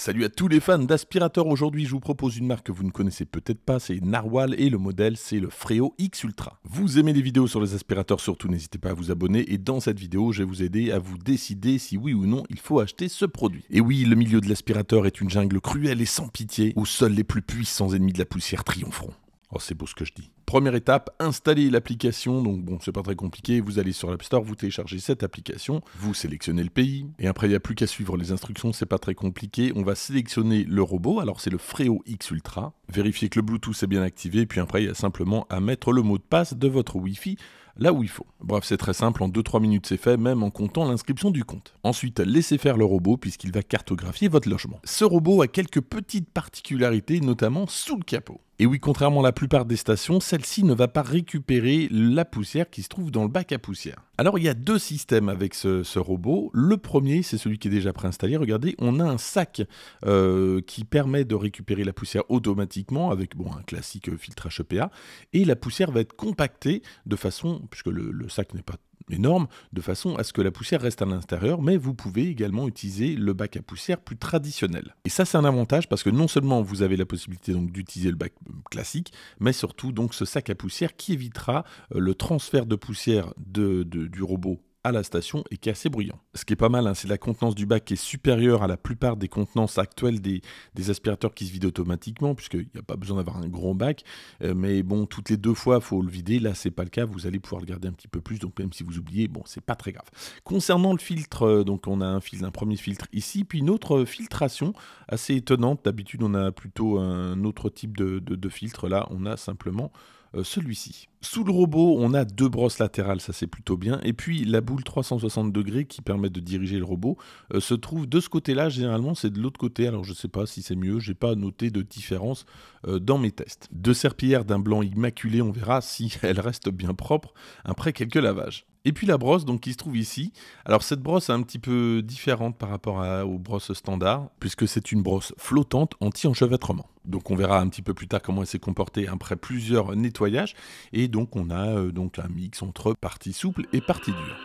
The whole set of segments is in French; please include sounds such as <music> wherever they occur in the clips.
Salut à tous les fans d'aspirateurs. Aujourd'hui, je vous propose une marque que vous ne connaissez peut-être pas, c'est Narwhal et le modèle c'est le Freo X Ultra. Vous aimez les vidéos sur les aspirateurs, surtout n'hésitez pas à vous abonner et dans cette vidéo, je vais vous aider à vous décider si oui ou non il faut acheter ce produit. Et oui, le milieu de l'aspirateur est une jungle cruelle et sans pitié où seuls les plus puissants ennemis de la poussière triompheront. Oh, c'est beau ce que je dis. Première étape, installer l'application. Donc bon, c'est pas très compliqué. Vous allez sur l'App Store, vous téléchargez cette application, vous sélectionnez le pays, et après il n'y a plus qu'à suivre les instructions. C'est pas très compliqué. On va sélectionner le robot. Alors c'est le Freo X Ultra. Vérifiez que le Bluetooth est bien activé, puis après il y a simplement à mettre le mot de passe de votre Wi-Fi là où il faut. Bref, c'est très simple, en 2-3 minutes c'est fait, même en comptant l'inscription du compte. Ensuite, laissez faire le robot puisqu'il va cartographier votre logement. Ce robot a quelques petites particularités, notamment sous le capot. Et oui, contrairement à la plupart des stations, celle-ci ne va pas récupérer la poussière qui se trouve dans le bac à poussière. Alors il y a deux systèmes avec ce, robot. Le premier, c'est celui qui est déjà préinstallé. Regardez, on a un sac euh, qui permet de récupérer la poussière automatiquement avec bon, un classique filtre HEPA. Et la poussière va être compactée de façon, puisque le sac n'est pas énorme, de façon à ce que la poussière reste à l'intérieur, mais vous pouvez également utiliser le bac à poussière plus traditionnel. Et ça c'est un avantage parce que non seulement vous avez la possibilité donc d'utiliser le bac euh, classique, mais surtout donc ce sac à poussière qui évitera euh, le transfert de poussière du robot à la station et qui est assez bruyant. Ce qui est pas mal, hein, c'est la contenance du bac qui est supérieure à la plupart des contenances actuelles des, aspirateurs qui se vident automatiquement, puisqu'il n'y a pas besoin d'avoir un grand bac. Euh, mais bon, toutes les deux fois, il faut le vider. Là, c'est pas le cas. Vous allez pouvoir le garder un petit peu plus. Donc, même si vous oubliez, bon, c'est pas très grave. Concernant le filtre, euh, donc on a un, un premier filtre ici, puis une autre filtration assez étonnante. D'habitude, on a plutôt un autre type de, de filtre. Là, on a simplement euh, celui-ci. Sous le robot, on a deux brosses latérales, ça c'est plutôt bien, et puis la boule 360 degrés qui permet de diriger le robot euh, se trouve de ce côté-là, généralement c'est de l'autre côté, alors je ne sais pas si c'est mieux, j'ai pas noté de différence euh, dans mes tests. Deux serpillères d'un blanc immaculé, on verra si <laughs> elles restent bien propres après quelques lavages. Et puis la brosse donc, qui se trouve ici. Alors cette brosse est un petit peu différente par rapport aux brosses standards, puisque c'est une brosse flottante anti-enchevêtrement. Donc on verra un petit peu plus tard comment elle s'est comportée après plusieurs nettoyages. Et donc on a euh, donc un mix entre partie souple et partie dure.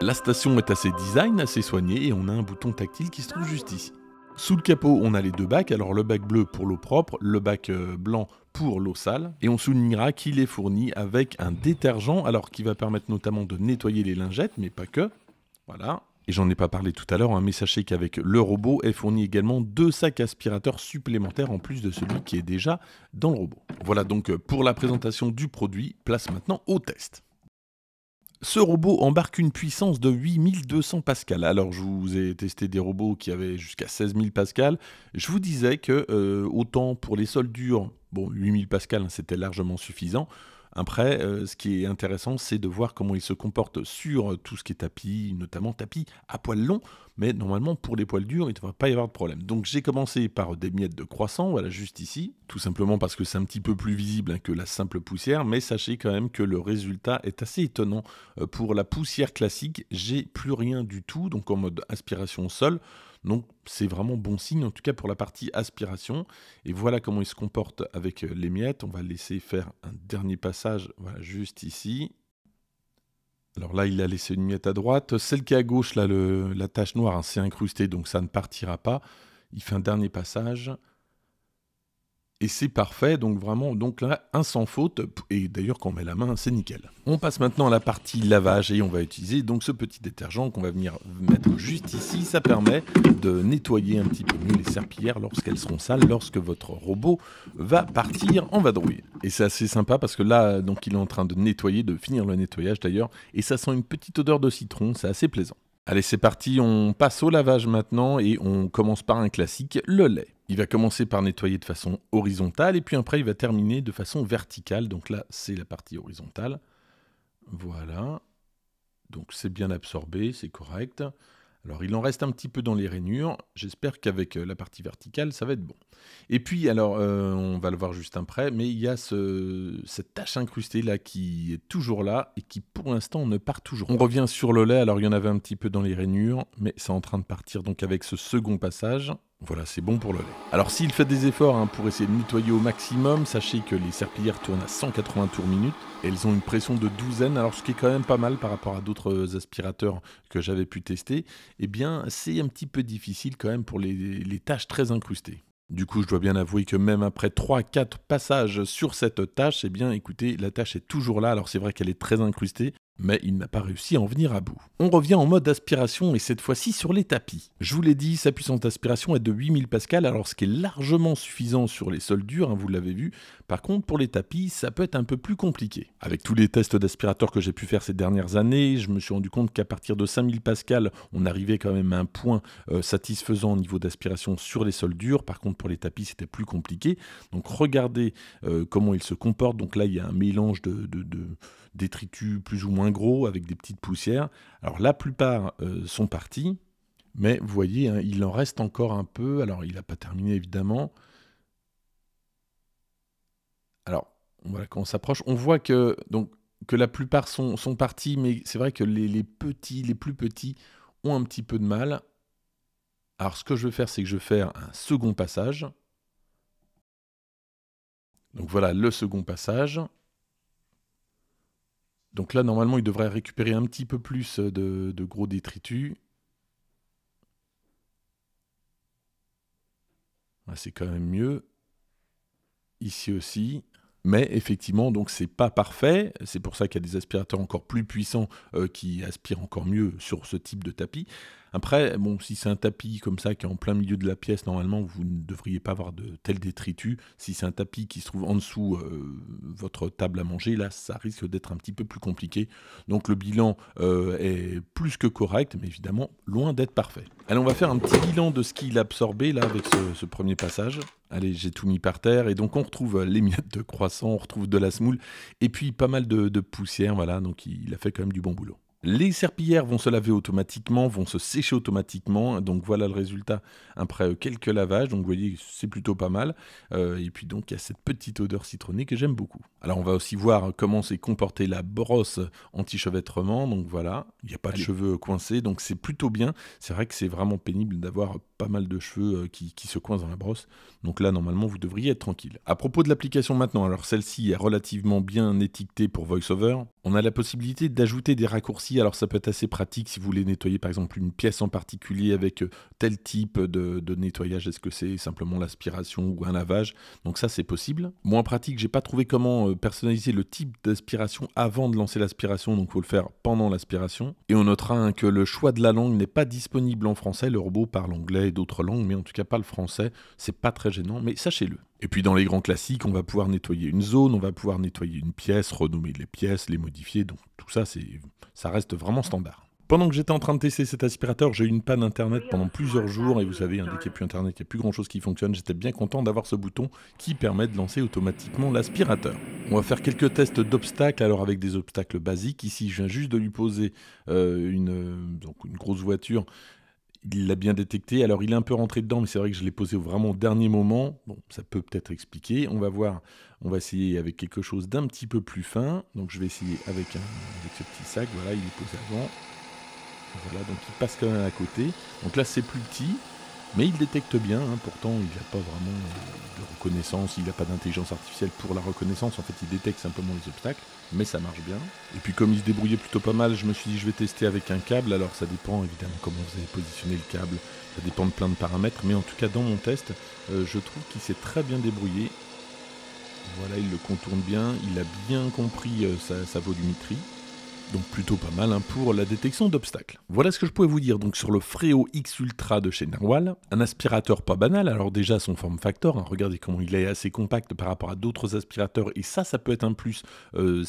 La station est assez design, assez soignée, et on a un bouton tactile qui se trouve juste ici. Sous le capot, on a les deux bacs, alors le bac bleu pour l'eau propre, le bac euh, blanc pour l'eau sale, et on soulignera qu'il est fourni avec un détergent, alors qui va permettre notamment de nettoyer les lingettes, mais pas que. Voilà, et j'en ai pas parlé tout à l'heure, hein, mais sachez qu'avec le robot est fourni également deux sacs aspirateurs supplémentaires en plus de celui qui est déjà dans le robot. Voilà donc euh, pour la présentation du produit, place maintenant au test. Ce robot embarque une puissance de 8200 pascal. Alors, je vous ai testé des robots qui avaient jusqu'à 16000 pascal. Je vous disais que, euh, autant pour les durs, bon, 8000 pascal, hein, c'était largement suffisant. Après, euh, ce qui est intéressant, c'est de voir comment il se comporte sur euh, tout ce qui est tapis, notamment tapis à poils longs. Mais normalement, pour les poils durs, il ne devrait pas y avoir de problème. Donc j'ai commencé par des miettes de croissant, voilà, juste ici. Tout simplement parce que c'est un petit peu plus visible hein, que la simple poussière. Mais sachez quand même que le résultat est assez étonnant. Euh, pour la poussière classique, j'ai plus rien du tout. Donc en mode aspiration au sol. Donc c'est vraiment bon signe, en tout cas pour la partie aspiration. Et voilà comment il se comporte avec euh, les miettes. On va laisser faire un dernier passage, juste ici. Alors là, il a laissé une miette à droite. Celle qui est à gauche, là, la tache noire, hein, c'est incrusté, donc ça ne partira pas. Il fait un dernier passage et c'est parfait, donc vraiment, donc là, un sans faute, et d'ailleurs quand on met la main, c'est nickel. On passe maintenant à la partie lavage, et on va utiliser donc ce petit détergent qu'on va venir mettre juste ici, ça permet de nettoyer un petit peu mieux les serpillères lorsqu'elles seront sales, lorsque votre robot va partir en vadrouille. Et c'est assez sympa parce que là, donc il est en train de nettoyer, de finir le nettoyage d'ailleurs, et ça sent une petite odeur de citron, c'est assez plaisant. Allez, c'est parti, on passe au lavage maintenant, et on commence par un classique, le lait. Il va commencer par nettoyer de façon horizontale et puis après il va terminer de façon verticale. Donc là, c'est la partie horizontale. Voilà. Donc c'est bien absorbé, c'est correct. Alors il en reste un petit peu dans les rainures. J'espère qu'avec euh, la partie verticale, ça va être bon. Et puis, alors, euh, on va le voir juste après, mais il y a cette tache incrustée là qui est toujours là et qui pour l'instant ne part toujours On revient sur le lait, alors il y en avait un petit peu dans les rainures, mais c'est en train de partir donc avec ce second passage. Voilà, c'est bon pour le lait. Alors s'il fait des efforts hein, pour essayer de nettoyer au maximum, sachez que les serpillières tournent à 180 tours minute. Elles ont une pression de douzaine, alors ce qui est quand même pas mal par rapport à d'autres aspirateurs que j'avais pu tester. et eh bien, c'est un petit peu difficile quand même pour les, les tâches très incrustées. Du coup, je dois bien avouer que même après 3-4 passages sur cette tâche, eh bien, écoutez, la tâche est toujours là. Alors, c'est vrai qu'elle est très incrustée, mais il n'a pas réussi à en venir à bout. On revient en mode aspiration et cette fois-ci sur les tapis. Je vous l'ai dit, sa puissance d'aspiration est de 8000 pascal, alors ce qui est largement suffisant sur les sols durs, hein, vous l'avez vu. Par contre, pour les tapis, ça peut être un peu plus compliqué. Avec tous les tests d'aspirateur que j'ai pu faire ces dernières années, je me suis rendu compte qu'à partir de 5000 pascal, on arrivait quand même à un point euh, satisfaisant au niveau d'aspiration sur les sols durs. Par contre, pour les tapis, c'était plus compliqué. Donc regardez euh, comment il se comporte. Donc là, il y a un mélange de détritus plus ou moins gros, avec des petites poussières. Alors la plupart euh, sont partis, mais vous voyez, hein, il en reste encore un peu. Alors il n'a pas terminé évidemment. Alors voilà quand on s'approche, on voit que donc que la plupart sont, partis, mais c'est vrai que les, petits, les plus petits, ont un petit peu de mal. Alors ce que je vais faire, c'est que je vais faire un second passage. Donc voilà le second passage. Donc là, normalement, il devrait récupérer un petit peu plus euh, de, gros détritus. c'est quand même mieux. Ici aussi. Mais effectivement, donc c'est pas parfait. C'est pour ça qu'il y a des aspirateurs encore plus puissants euh, qui aspirent encore mieux sur ce type de tapis. Après, bon, si c'est un tapis comme ça qui est en plein milieu de la pièce, normalement, vous ne devriez pas avoir de tels détritus. Si c'est un tapis qui se trouve en dessous euh, votre table à manger, là, ça risque d'être un petit peu plus compliqué. Donc le bilan euh, est plus que correct, mais évidemment, loin d'être parfait. Allez, on va faire un petit bilan de ce qu'il a absorbé, là, avec ce, premier passage. Allez, j'ai tout mis par terre. Et donc, on retrouve euh, les miettes de croissant, on retrouve de la semoule, et puis pas mal de, de poussière, voilà. Donc, il a fait quand même du bon boulot. Les serpillères vont se laver automatiquement, vont se sécher automatiquement. Donc voilà le résultat après euh, quelques lavages. Donc vous voyez, c'est plutôt pas mal. Euh, et puis donc il y a cette petite odeur citronnée que j'aime beaucoup. Alors on va aussi voir comment s'est comportée la brosse anti-chevêtrement. Donc voilà, il n'y a pas de cheveux coincés. Donc c'est plutôt bien. C'est vrai que c'est vraiment pénible d'avoir pas mal de cheveux euh, qui, se coincent dans la brosse. Donc là, normalement, vous devriez être tranquille. À propos de l'application maintenant, alors celle-ci est relativement bien étiquetée pour VoiceOver. On a la possibilité d'ajouter des raccourcis alors ça peut être assez pratique si vous voulez nettoyer par exemple une pièce en particulier avec euh, tel type de, nettoyage. Est-ce que c'est simplement l'aspiration ou un lavage Donc ça, c'est possible. Moins pratique, j'ai pas trouvé comment euh, personnaliser le type d'aspiration avant de lancer l'aspiration, donc faut le faire pendant l'aspiration. Et on notera hein, que le choix de la langue n'est pas disponible en français. Le robot parle anglais et d'autres langues, mais en tout cas pas le français. C'est pas très gênant, mais sachez-le. Et puis dans les grands classiques, on va pouvoir nettoyer une zone, on va pouvoir nettoyer une pièce, renommer les pièces, les modifier. Donc tout ça, c'est, ça reste vraiment standard. Pendant que j'étais en train de tester cet aspirateur, j'ai eu une panne internet pendant plusieurs jours et vous savez, dès qu'il n'y a plus internet, il n'y a plus grand chose qui fonctionne. J'étais bien content d'avoir ce bouton qui permet de lancer automatiquement l'aspirateur. On va faire quelques tests d'obstacles, alors avec des obstacles basiques. Ici, je viens juste de lui poser euh, une, euh, donc une grosse voiture il l'a bien détecté. Alors, il est un peu rentré dedans, mais c'est vrai que je l'ai posé vraiment au dernier moment. Bon, ça peut peut-être expliquer. On va voir. On va essayer avec quelque chose d'un petit peu plus fin. Donc, je vais essayer avec, avec ce petit sac. Voilà, il est posé avant. Voilà, donc il passe quand même à côté. Donc là, c'est plus petit. Mais il détecte bien, hein, pourtant il n'a pas vraiment euh, de reconnaissance, il n'a pas d'intelligence artificielle pour la reconnaissance, en fait il détecte simplement les obstacles, mais ça marche bien. Et puis comme il se débrouillait plutôt pas mal, je me suis dit je vais tester avec un câble, alors ça dépend évidemment comment vous avez positionné le câble, ça dépend de plein de paramètres, mais en tout cas dans mon test, euh, je trouve qu'il s'est très bien débrouillé. Voilà, il le contourne bien, il a bien compris euh, sa, sa volumétrie donc plutôt pas mal hein, pour la détection d'obstacles. Voilà ce que je pouvais vous dire donc sur le Freo X Ultra de chez Narwhal, un aspirateur pas banal, alors déjà son form factor, hein, regardez comment il est assez compact par rapport à d'autres aspirateurs, et ça, ça peut être un plus euh,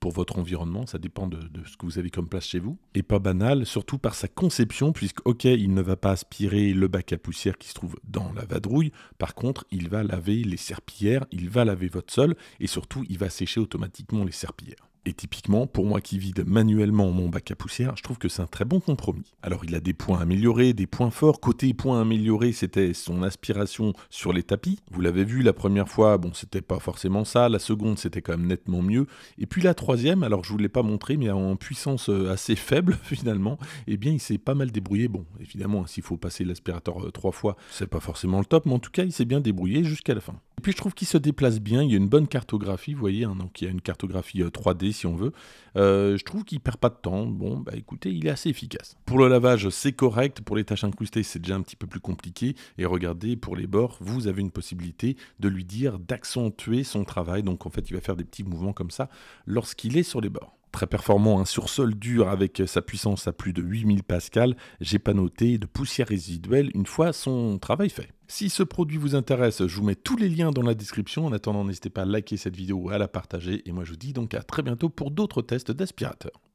pour votre environnement, ça dépend de, ce que vous avez comme place chez vous, et pas banal, surtout par sa conception, puisque ok, il ne va pas aspirer le bac à poussière qui se trouve dans la vadrouille, par contre, il va laver les serpillères, il va laver votre sol, et surtout, il va sécher automatiquement les serpillères. Et typiquement, pour moi qui vide manuellement mon bac à poussière, je trouve que c'est un très bon compromis. Alors il a des points améliorés, des points forts. Côté points améliorés, c'était son aspiration sur les tapis. Vous l'avez vu la première fois, bon c'était pas forcément ça. La seconde c'était quand même nettement mieux. Et puis la troisième, alors je vous l'ai pas montré, mais en puissance euh, assez <laughs> faible finalement, eh bien il s'est pas mal débrouillé. Bon, évidemment, hein, s'il faut passer l'aspirateur euh, trois fois, c'est pas forcément le top, mais en tout cas il s'est bien débrouillé jusqu'à la fin. Et puis je trouve qu'il se déplace bien. Il y a une bonne cartographie, vous voyez, hein. donc il a une cartographie 3D euh, si on veut. Euh, je trouve qu'il perd pas de temps. Bon, bah écoutez, il est assez efficace. Pour le lavage, c'est correct. Pour les taches incrustées, c'est déjà un petit peu plus compliqué. Et regardez, pour les bords, vous avez une possibilité de lui dire d'accentuer son travail. Donc en fait, il va faire des petits mouvements comme ça lorsqu'il est sur les bords très performant, un hein. sursol dur avec sa puissance à plus de 8000 pascal, j'ai pas noté de poussière résiduelle une fois son travail fait. Si ce produit vous intéresse, je vous mets tous les liens dans la description. En attendant, n'hésitez pas à liker cette vidéo, ou à la partager. Et moi, je vous dis donc à très bientôt pour d'autres tests d'aspirateurs.